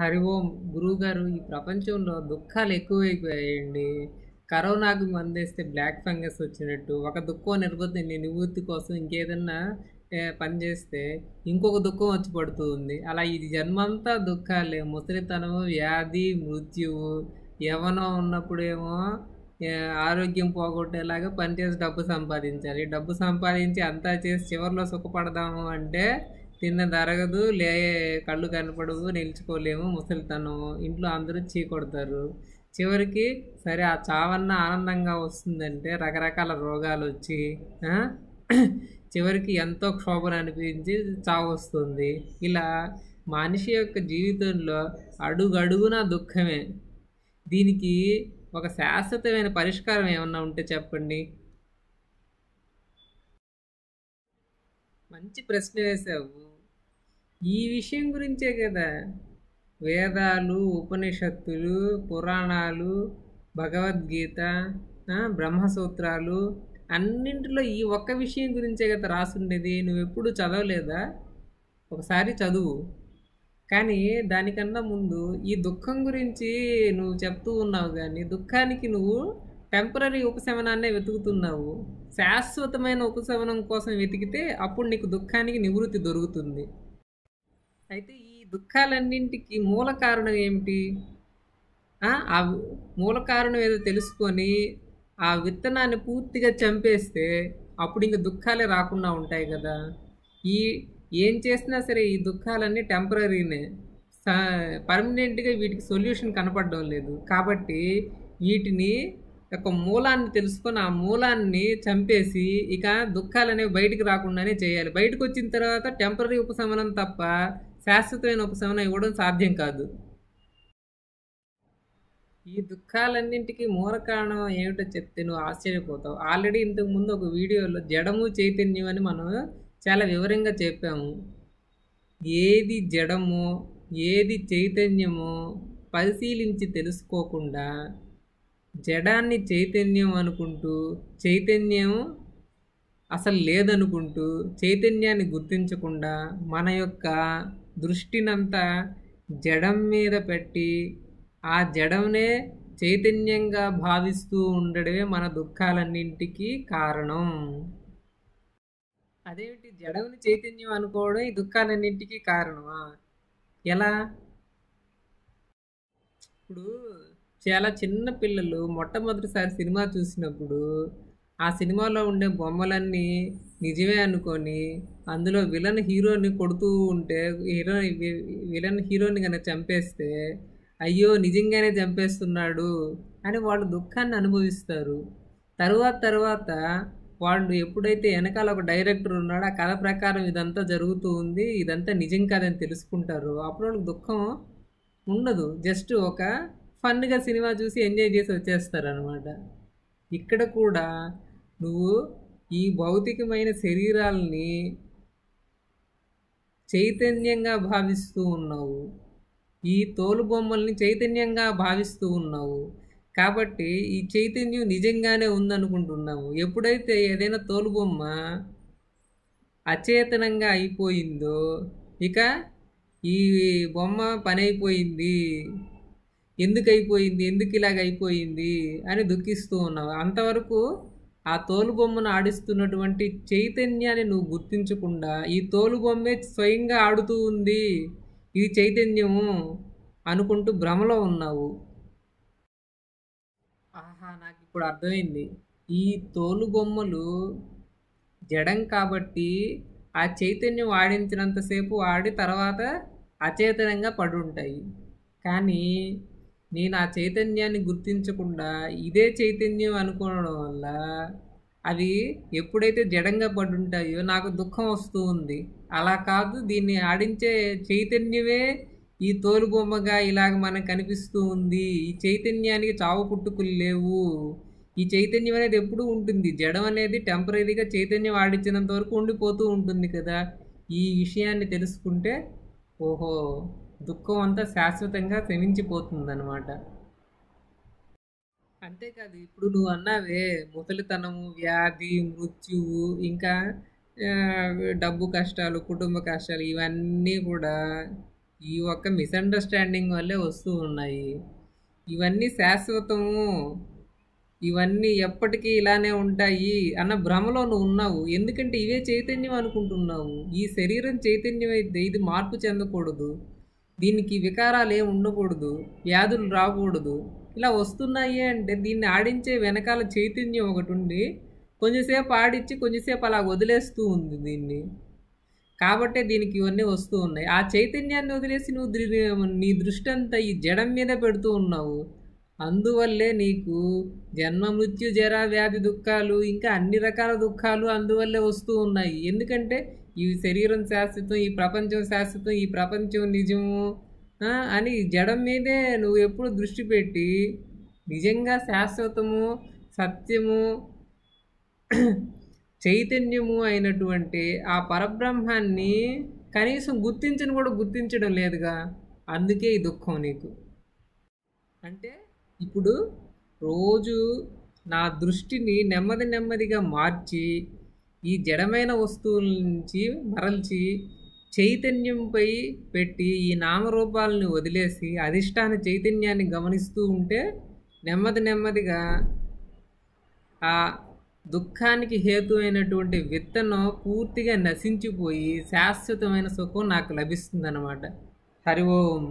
హరి ఓం గురువుగారు ఈ ప్రపంచంలో దుఃఖాలు ఎక్కువైపోయాయండి కరోనాకు మందేస్తే బ్లాక్ ఫంగస్ వచ్చినట్టు ఒక దుఃఖం నిర్వృత్తి నివృత్తి కోసం ఇంకేదన్నా పనిచేస్తే ఇంకొక దుఃఖం వచ్చి పడుతుంది అలా ఇది జన్మంతా దుఃఖాలే ముసలితనము వ్యాధి మృత్యువు యవనం ఉన్నప్పుడేమో ఆరోగ్యం పోగొట్టేలాగా పనిచేసి డబ్బు సంపాదించాలి డబ్బు సంపాదించి అంతా చేసి చివరిలో సుఖపడదాము అంటే తిన్న తరగదు లే కళ్ళు కనపడవు నిలిచిపోలేము ముసలితనం ఇంట్లో అందరూ చీకొడతారు చివరికి సరే ఆ చావన్న ఆనందంగా వస్తుందంటే రకరకాల రోగాలు వచ్చి చివరికి ఎంతో క్షోభం అనిపించి చావు వస్తుంది ఇలా మనిషి యొక్క జీవితంలో అడుగడుగున దుఃఖమే దీనికి ఒక శాశ్వతమైన పరిష్కారం ఏమన్నా ఉంటే చెప్పండి మంచి ప్రశ్న వేసావు ఈ విషయం గురించే కదా వేదాలు ఉపనిషత్తులు పురాణాలు భగవద్గీత బ్రహ్మసూత్రాలు అన్నింటిలో ఈ ఒక్క విషయం గురించే కదా రాసుండేది నువ్వు ఎప్పుడు చదవలేదా ఒకసారి చదువు కానీ దానికన్నా ముందు ఈ దుఃఖం గురించి నువ్వు చెప్తూ ఉన్నావు కానీ దుఃఖానికి నువ్వు టెంపరీ ఉపశమనాన్నే వెతుకుతున్నావు శాశ్వతమైన ఉపశమనం కోసం వెతికితే అప్పుడు నీకు దుఃఖానికి నివృత్తి దొరుకుతుంది అయితే ఈ దుఃఖాలన్నింటికి మూల కారణం ఏమిటి ఆ మూల కారణం ఏదో తెలుసుకొని ఆ విత్తనాన్ని పూర్తిగా చంపేస్తే అప్పుడు ఇంక దుఃఖాలే రాకుండా ఉంటాయి కదా ఈ ఏం చేసినా సరే ఈ దుఃఖాలన్నీ టెంపరీనే పర్మనెంట్గా వీటికి సొల్యూషన్ కనపడడం లేదు కాబట్టి వీటిని యొక్క మూలాన్ని తెలుసుకొని ఆ మూలాన్ని చంపేసి ఇక దుఃఖాలు అనేవి బయటికి రాకుండానే చేయాలి బయటకు వచ్చిన తర్వాత టెంపరీ ఉపశమనం తప్ప శాశ్వతమైన ఉపశమనం ఇవ్వడం సాధ్యం కాదు ఈ దుఃఖాలన్నింటికీ మూల కారణం ఏమిటో చెప్తే నువ్వు ఆశ్చర్యపోతావు ఆల్రెడీ ఇంతకుముందు ఒక వీడియోలో జడము చైతన్యం అని మనం చాలా వివరంగా చెప్పాము ఏది జడమో ఏది చైతన్యమో పరిశీలించి తెలుసుకోకుండా జడాన్ని చైతన్యం అనుకుంటూ చైతన్యం అసలు లేదనుకుంటూ చైతన్యాన్ని గుర్తించకుండా మన యొక్క దృష్టినంతా జడం మీద పెట్టి ఆ జడంనే చైతన్యంగా భావిస్తూ ఉండడమే మన దుఃఖాలన్నింటికి కారణం అదేమిటి జడవుని చైతన్యం అనుకోవడం ఈ దుఃఖాలన్నింటికి కారణమా ఎలా ఇప్పుడు చాలా చిన్న పిల్లలు మొట్టమొదటిసారి సినిమా చూసినప్పుడు ఆ సినిమాలో ఉండే బొమ్మలన్నీ నిజమే అనుకొని అందులో విలన్ హీరోని కొడుతూ ఉంటే హీరో విలన్ హీరోని కనుక చంపేస్తే అయ్యో నిజంగానే చంపేస్తున్నాడు అని వాళ్ళు దుఃఖాన్ని అనుభవిస్తారు తరువాత తర్వాత వాళ్ళు ఎప్పుడైతే వెనకాల ఒక డైరెక్టర్ ఉన్నాడో ఆ కథ ప్రకారం ఇదంతా జరుగుతూ ఉంది ఇదంతా నిజం కాదని తెలుసుకుంటారు అప్పుడు వాళ్ళకి దుఃఖం ఉండదు జస్ట్ ఒక ఫన్గా సినిమా చూసి ఎంజాయ్ చేసి వచ్చేస్తారు అనమాట ఇక్కడ కూడా నువ్వు ఈ భౌతికమైన శరీరాలని చైతన్యంగా భావిస్తూ ఉన్నావు ఈ తోలు బొమ్మల్ని చైతన్యంగా భావిస్తూ ఉన్నావు కాబట్టి ఈ చైతన్యం నిజంగానే ఉందనుకుంటున్నావు ఎప్పుడైతే ఏదైనా తోలు బొమ్మ అచేతనంగా అయిపోయిందో ఇక ఈ బొమ్మ పని అయిపోయింది ఎందుకు అయిపోయింది ఎందుకు ఇలాగ అయిపోయింది అని దుఃఖిస్తూ ఉన్నావు అంతవరకు ఆ తోలుబొమ్మను ఆడిస్తున్నటువంటి చైతన్యాన్ని నువ్వు గుర్తించకుండా ఈ తోలుబొమ్మే స్వయంగా ఆడుతూ ఉంది ఇది చైతన్యము అనుకుంటూ భ్రమలో ఉన్నావు ఆహా నాకు ఇప్పుడు అర్థమైంది ఈ తోలుబొమ్మలు జడం కాబట్టి ఆ చైతన్యం ఆడించినంతసేపు ఆడి తర్వాత అచేతనంగా పడుంటాయి కానీ నేను ఆ చైతన్యాన్ని గుర్తించకుండా ఇదే చైతన్యం అనుకోవడం వల్ల అవి ఎప్పుడైతే జడంగా పడుంటాయో నాకు దుఃఖం వస్తూ ఉంది అలా కాదు దీన్ని ఆడించే చైతన్యమే ఈ తోలుబొమ్మగా ఇలాగ మనకు కనిపిస్తూ ఉంది ఈ చైతన్యానికి చావు పుట్టుకులు లేవు ఈ చైతన్యం అనేది ఎప్పుడు ఉంటుంది జడం అనేది టెంపరీగా చైతన్యం ఆడించినంత వరకు ఉండిపోతూ ఉంటుంది కదా ఈ విషయాన్ని తెలుసుకుంటే ఓహో దుఃఖం అంతా శాశ్వతంగా శమించిపోతుందన్నమాట అంతేకాదు ఇప్పుడు నువ్వు అన్నావే ముసలితనము వ్యాధి మృత్యువు ఇంకా డబ్బు కష్టాలు కుటుంబ కష్టాలు ఇవన్నీ కూడా ఈ ఒక్క మిస్అండర్స్టాండింగ్ వల్లే వస్తూ ఉన్నాయి ఇవన్నీ శాశ్వతము ఇవన్నీ ఎప్పటికీ ఇలానే ఉంటాయి అన్న భ్రమలో నువ్వు ఉన్నావు ఎందుకంటే ఇవే చైతన్యం అనుకుంటున్నావు ఈ శరీరం చైతన్యం అయితే ఇది మార్పు చెందకూడదు దీనికి వికారాలు ఏమి ఉండకూడదు వ్యాధులు రాకూడదు ఇలా వస్తున్నాయి అంటే దీన్ని ఆడించే వెనకాల చైతన్యం ఒకటి ఉండి కొంచెంసేపు ఆడించి కొంచెంసేపు అలా వదిలేస్తూ ఉంది దీన్ని కాబట్టే దీనికి ఇవన్నీ వస్తూ ఉన్నాయి ఆ చైతన్యాన్ని వదిలేసి నువ్వు నీ దృష్టి అంతా ఈ జడం మీద పెడుతూ ఉన్నావు అందువల్లే నీకు జన్మ మృత్యు జర వ్యాధి దుఃఖాలు ఇంకా అన్ని రకాల దుఃఖాలు అందువల్లే వస్తూ ఉన్నాయి ఎందుకంటే ఈ శరీరం శాశ్వతం ఈ ప్రపంచం శాశ్వతం ఈ ప్రపంచం నిజము అని జడం మీదే నువ్వు ఎప్పుడు దృష్టి పెట్టి నిజంగా శాశ్వతము సత్యము చైతన్యము అయినటువంటి ఆ పరబ్రహ్మాన్ని కనీసం గుర్తించను కూడా గుర్తించడం లేదుగా అందుకే ఈ దుఃఖం నీకు అంటే ఇప్పుడు రోజు నా దృష్టిని నెమ్మది నెమ్మదిగా మార్చి ఈ జడమైన వస్తువుల నుంచి మరల్చి చైతన్యంపై పెట్టి ఈ నామరూపాలని వదిలేసి అధిష్టాన చైతన్యాన్ని గమనిస్తూ ఉంటే నెమ్మది నెమ్మదిగా ఆ దుఃఖానికి హేతు అయినటువంటి విత్తనం పూర్తిగా నశించిపోయి శాశ్వతమైన సుఖం నాకు లభిస్తుందన్నమాట హరి ఓం